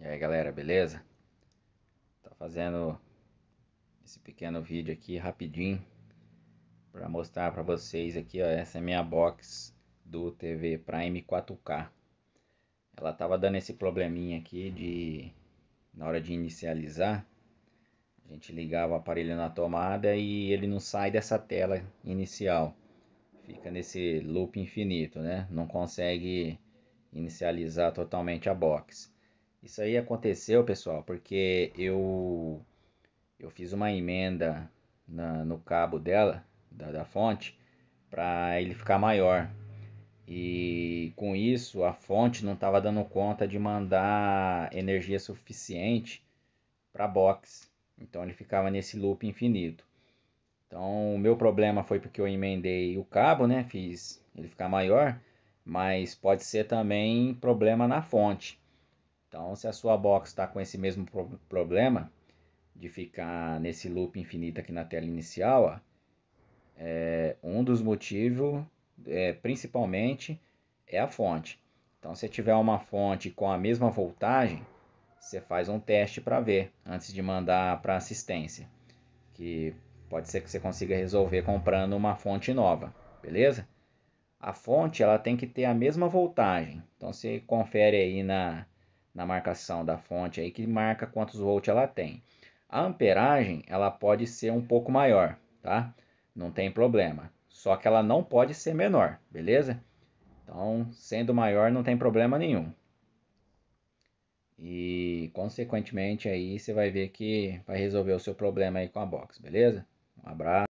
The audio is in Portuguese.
E aí galera, beleza? Tá fazendo esse pequeno vídeo aqui rapidinho para mostrar para vocês aqui, ó, essa é minha box do TV Prime 4K. Ela tava dando esse probleminha aqui de na hora de inicializar, a gente ligava o aparelho na tomada e ele não sai dessa tela inicial. Fica nesse loop infinito, né? Não consegue inicializar totalmente a box. Isso aí aconteceu, pessoal, porque eu eu fiz uma emenda na, no cabo dela, da, da fonte, para ele ficar maior. E com isso a fonte não estava dando conta de mandar energia suficiente para box. Então ele ficava nesse loop infinito. Então o meu problema foi porque eu emendei o cabo, né? Fiz ele ficar maior, mas pode ser também problema na fonte. Então, se a sua box está com esse mesmo pro problema de ficar nesse loop infinito aqui na tela inicial, ó, é, um dos motivos, é, principalmente, é a fonte. Então, se tiver uma fonte com a mesma voltagem, você faz um teste para ver antes de mandar para assistência, que pode ser que você consiga resolver comprando uma fonte nova, beleza? A fonte ela tem que ter a mesma voltagem. Então você confere aí na na marcação da fonte aí que marca quantos volts ela tem. A amperagem ela pode ser um pouco maior, tá? Não tem problema. Só que ela não pode ser menor, beleza? Então, sendo maior não tem problema nenhum. E consequentemente aí você vai ver que vai resolver o seu problema aí com a box, beleza? Um abraço.